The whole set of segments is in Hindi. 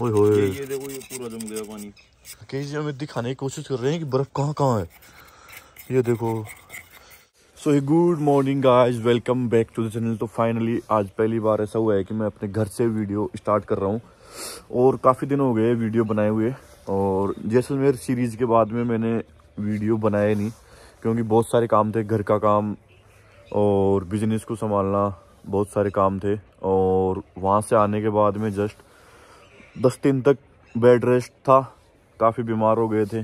ओए होए ये, देखो ये पूरा जम गया पानी कई हमें दिखाने की कोशिश कर रहे हैं कि बर्फ़ कहाँ कहाँ है ये देखो so good morning guys welcome back to the channel तो फाइनली आज पहली बार ऐसा हुआ है कि मैं अपने घर से वीडियो स्टार्ट कर रहा हूँ और काफ़ी दिन हो गए वीडियो बनाए हुए और जैसलमेर सीरीज़ के बाद में मैंने वीडियो बनाए नहीं क्योंकि बहुत सारे काम थे घर का काम और बिजनेस को संभालना बहुत सारे काम थे और वहाँ से आने के बाद में जस्ट दस दिन तक बेड रेस्ट था काफ़ी बीमार हो गए थे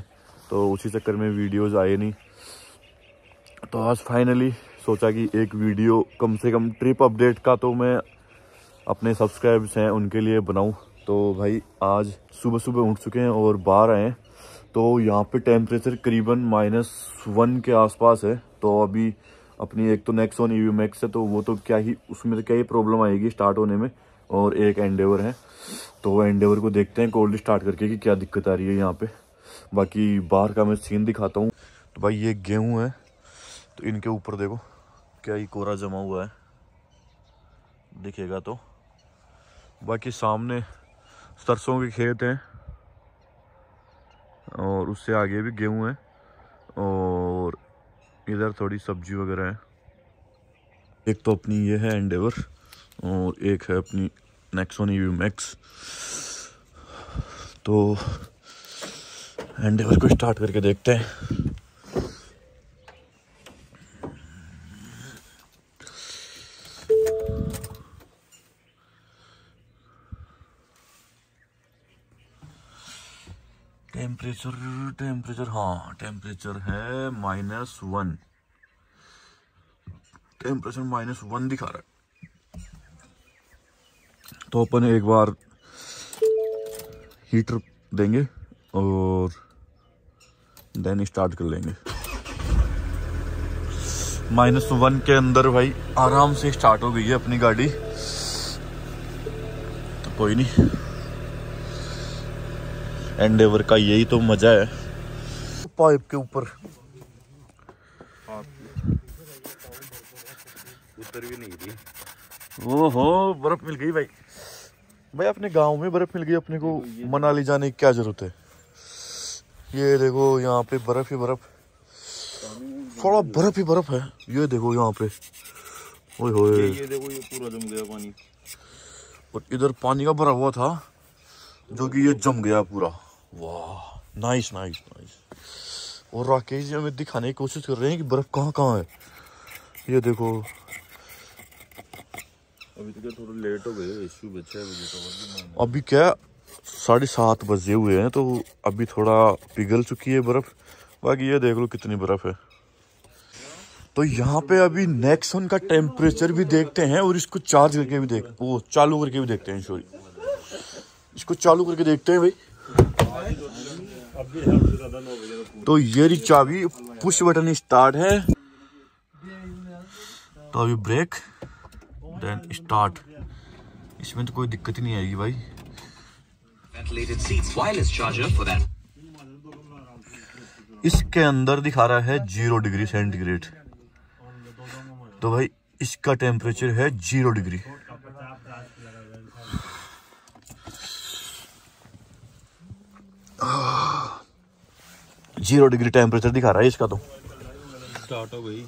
तो उसी चक्कर में वीडियोस आए नहीं तो आज फाइनली सोचा कि एक वीडियो कम से कम ट्रिप अपडेट का तो मैं अपने सब्सक्राइब्स हैं उनके लिए बनाऊं तो भाई आज सुबह सुबह उठ चुके हैं और बाहर आए तो यहाँ पे टेम्परेचर करीबन माइनस वन के आसपास है तो अभी अपनी एक तो नेक्सोन ई मैक्स है तो वो तो क्या ही उसमें तो क्या ही प्रॉब्लम आएगी स्टार्ट होने में और एक एंडेवर है तो एंडेवर को देखते हैं कोल्ड स्टार्ट करके कि क्या दिक्कत आ रही है यहाँ पे बाकी बाहर का मैं सीन दिखाता हूँ तो भाई ये गेहूँ है तो इनके ऊपर देखो क्या ही कोरा जमा हुआ है दिखेगा तो बाकी सामने सरसों के खेत हैं और उससे आगे भी गेहूँ हैं और इधर थोड़ी सब्जी वगैरह है एक तो अपनी ये है एंडेवर और एक है अपनी नेक्सोनी व्यू मैक्स तो एंडेवर को स्टार्ट करके देखते हैं टेम्परेचर टेम्परेचर हाँ टेम्परेचर है minus one temperature minus one दिखा रहा है तो अपन एक बार हीटर देंगे और देन स्टार्ट कर लेंगे माइनस वन के अंदर भाई आराम से स्टार्ट हो गई है अपनी गाड़ी तो कोई नहीं एंडेवर का यही तो मज़ा है पाइप के ऊपर उतर भी नहीं थी ओहो बर्फ मिल गई भाई भाई अपने गांव में बर्फ मिल गई अपने को मनाली जाने की क्या जरूरत है ये देखो यहाँ पे बर्फ ही बर्फ थोड़ा बर्फ ही बर्फ है ये देखो यहाँ पे ओए होए ये, ये देखो ये पूरा जम गया पानी और इधर पानी का भरा हुआ था जो कि ये जम गया पूरा वाह नाइस नाइस नाइस और राकेश जी हमें दिखाने की कोशिश कर रहे हैं कि बर्फ़ कहाँ कहाँ है ये देखो अभी तो थोड़ा लेट हो गए इशू तो अभी क्या साढ़े सात बजे हुए हैं तो अभी थोड़ा पिघल चुकी है बर्फ़ बाकी ये देख लो कितनी बर्फ़ है तो यहाँ पे अभी नेक्सन का टेम्परेचर भी देखते हैं और इसको चार्ज करके भी देख वो चालू करके भी देखते हैं सॉरी इसको चालू करके देखते हैं भाई तो ये चाबी पुश बटन स्टार्ट है तो अभी ब्रेक देन स्टार्ट इसमें तो कोई दिक्कत ही नहीं आएगी भाई इसके अंदर दिखा रहा है जीरो डिग्री सेंटीग्रेड तो भाई इसका टेम्परेचर है zero degree zero degree temperature दिखा रहा है इसका तो स्टार्ट हो गई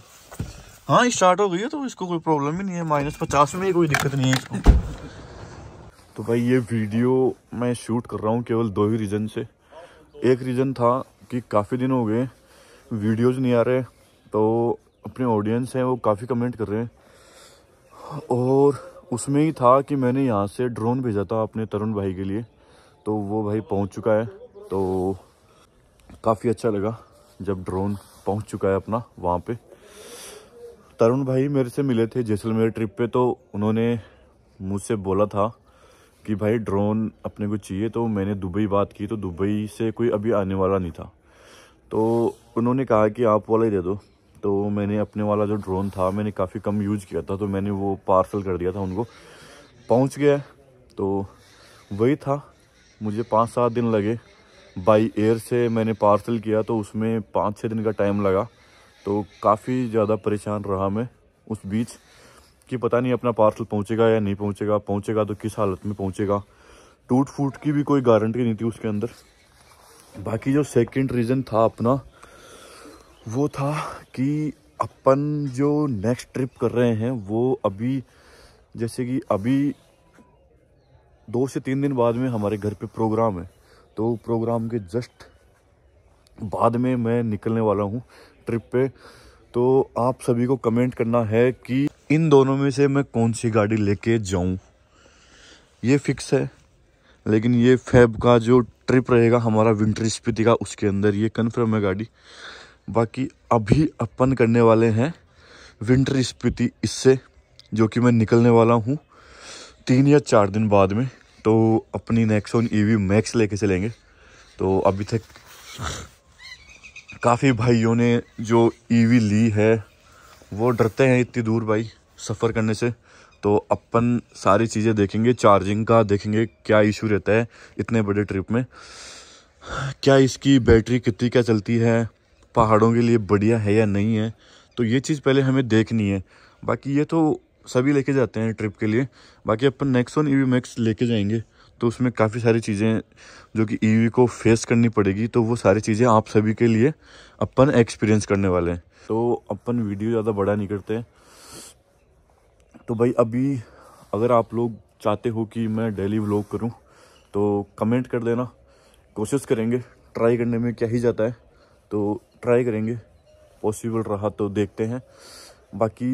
हाँ स्टार्ट हो गई है तो इसको कोई प्रॉब्लम ही नहीं है माइनस पचास में कोई दिक्कत नहीं है इसको तो भाई ये वीडियो मैं शूट कर रहा हूँ केवल दो ही रीज़न से एक रीज़न था कि काफ़ी दिन हो गए वीडियोज नहीं आ रहे तो अपने ऑडियंस हैं वो काफ़ी कमेंट कर रहे हैं और उसमें ही था कि मैंने यहाँ से ड्रोन भेजा था अपने तरुण भाई के लिए तो वो भाई पहुँच चुका है तो काफ़ी अच्छा लगा जब ड्रोन पहुंच चुका है अपना वहाँ पे तरुण भाई मेरे से मिले थे जैसलमेर ट्रिप पे तो उन्होंने मुझसे बोला था कि भाई ड्रोन अपने को चाहिए तो मैंने दुबई बात की तो दुबई से कोई अभी आने वाला नहीं था तो उन्होंने कहा कि आप वाला ही दे दो तो मैंने अपने वाला जो ड्रोन था मैंने काफ़ी कम यूज़ किया था तो मैंने वो पार्सल कर दिया था उनको पहुँच गया तो वही था मुझे पाँच सात दिन लगे बाई एयर से मैंने पार्सल किया तो उसमें पाँच छः दिन का टाइम लगा तो काफ़ी ज़्यादा परेशान रहा मैं उस बीच कि पता नहीं अपना पार्सल पहुँचेगा या नहीं पहुँचेगा पहुँचेगा तो किस हालत में पहुँचेगा टूट फूट की भी कोई गारंटी नहीं थी उसके अंदर बाकी जो सेकंड रीज़न था अपना वो था कि अपन जो नेक्स्ट ट्रिप कर रहे हैं वो अभी जैसे कि अभी दो से तीन दिन बाद में हमारे घर पे प्रोग्राम है तो प्रोग्राम के जस्ट बाद में मैं निकलने वाला हूँ ट्रिप पे तो आप सभी को कमेंट करना है कि इन दोनों में से मैं कौन सी गाड़ी लेके जाऊं ये फिक्स है लेकिन ये फैब का जो ट्रिप रहेगा हमारा विंटर स्पीति का उसके अंदर ये कन्फर्म है गाड़ी बाकी अभी अपन करने वाले हैं विंटर स्पीति इससे जो कि मैं निकलने वाला हूँ तीन या चार दिन बाद में तो अपनी नेक्सोन ई वी मैक्स लेके चलेंगे तो अभी तक काफ़ी भाइयों ने जो ईवी e ली है वो डरते हैं इतनी दूर भाई सफ़र करने से तो अपन सारी चीज़ें देखेंगे चार्जिंग का देखेंगे क्या इशू रहता है इतने बड़े ट्रिप में क्या इसकी बैटरी कितनी क्या चलती है पहाड़ों के लिए बढ़िया है या नहीं है तो ये चीज़ पहले हमें देखनी है बाकी ये तो सभी लेके जाते हैं ट्रिप के लिए बाकी अपन नेक्सॉन ई वी मैक्स लेके जाएंगे तो उसमें काफ़ी सारी चीज़ें जो कि ई e को फेस करनी पड़ेगी तो वो सारी चीज़ें आप सभी के लिए अपन एक्सपीरियंस करने वाले हैं तो अपन वीडियो ज़्यादा बड़ा नहीं करते तो भाई अभी अगर आप लोग चाहते हो कि मैं डेली व्लॉग करूं तो कमेंट कर देना कोशिश करेंगे ट्राई करने में क्या ही जाता है तो ट्राई करेंगे पॉसिबल रहा तो देखते हैं बाकी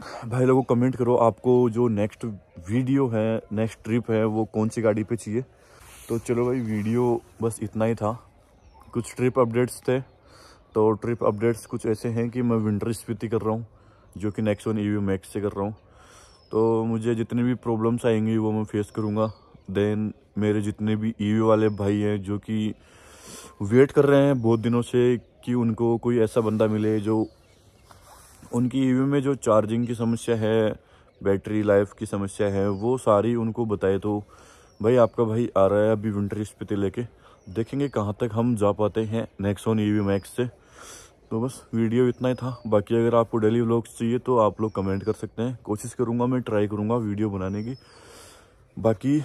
भाई लोगों कमेंट करो आपको जो नेक्स्ट वीडियो है नेक्स्ट ट्रिप है वो कौन सी गाड़ी पे चाहिए तो चलो भाई वीडियो बस इतना ही था कुछ ट्रिप अपडेट्स थे तो ट्रिप अपडेट्स कुछ ऐसे हैं कि मैं विंटर स्पीति कर रहा हूँ जो कि Nexon E V Max से कर रहा हूँ तो मुझे जितने भी प्रॉब्लम्स आएंगी वो मैं फेस करूँगा देन मेरे जितने भी ई e वाले भाई हैं जो कि वेट कर रहे हैं बहुत दिनों से कि उनको कोई ऐसा बंदा मिले जो उनकी ई में जो चार्जिंग की समस्या है बैटरी लाइफ की समस्या है वो सारी उनको बताए तो भाई आपका भाई आ रहा है अभी विंटर स्पिति लेके देखेंगे कहाँ तक हम जा पाते हैं नेक्सोन ई मैक्स से तो बस वीडियो इतना ही था बाकी अगर आपको डेली व्लॉग्स चाहिए तो आप लोग कमेंट कर सकते हैं कोशिश करूँगा मैं ट्राई करूँगा वीडियो बनाने की बाकी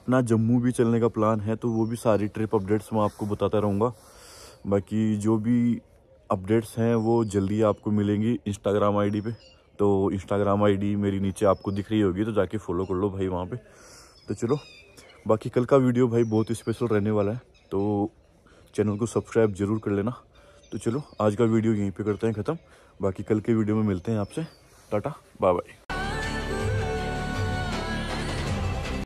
अपना जम्मू भी चलने का प्लान है तो वो भी सारी ट्रिप अपडेट्स मैं आपको बताता रहूँगा बाकी जो भी अपडेट्स हैं वो जल्दी आपको मिलेंगी इंस्टाग्राम आईडी पे तो इंस्टाग्राम आईडी मेरी नीचे आपको दिख रही होगी तो जाके फॉलो कर लो भाई वहाँ पे तो चलो बाकी कल का वीडियो भाई बहुत स्पेशल रहने वाला है तो चैनल को सब्सक्राइब ज़रूर कर लेना तो चलो आज का वीडियो यहीं पर करते हैं ख़त्म बाकी कल के वीडियो में मिलते हैं आपसे टाटा बाय बाय